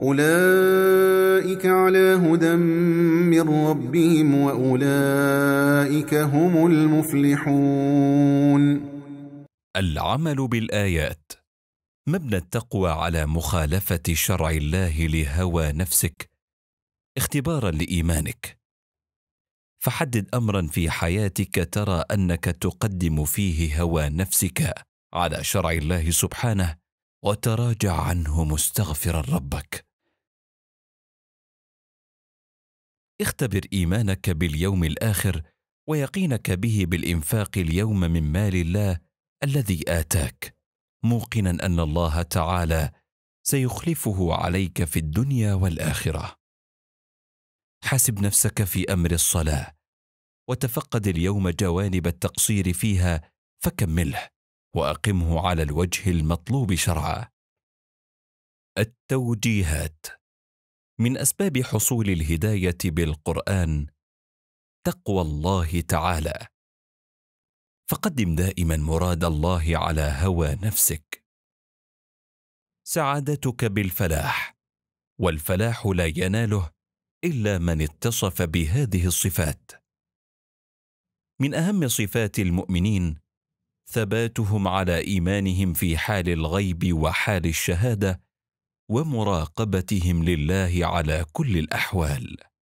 أولئك على هدى من ربهم وأولئك هم المفلحون العمل بالآيات مبنى التقوى على مخالفة شرع الله لهوى نفسك اختبارا لإيمانك فحدد أمرا في حياتك ترى أنك تقدم فيه هوى نفسك على شرع الله سبحانه وتراجع عنه مستغفرا ربك اختبر ايمانك باليوم الاخر ويقينك به بالانفاق اليوم من مال الله الذي اتاك موقنا ان الله تعالى سيخلفه عليك في الدنيا والاخره حاسب نفسك في امر الصلاه وتفقد اليوم جوانب التقصير فيها فكمله واقمه على الوجه المطلوب شرعا التوجيهات من اسباب حصول الهدايه بالقران تقوى الله تعالى فقدم دائما مراد الله على هوى نفسك سعادتك بالفلاح والفلاح لا يناله الا من اتصف بهذه الصفات من اهم صفات المؤمنين ثباتهم على ايمانهم في حال الغيب وحال الشهاده ومراقبتهم لله على كل الاحوال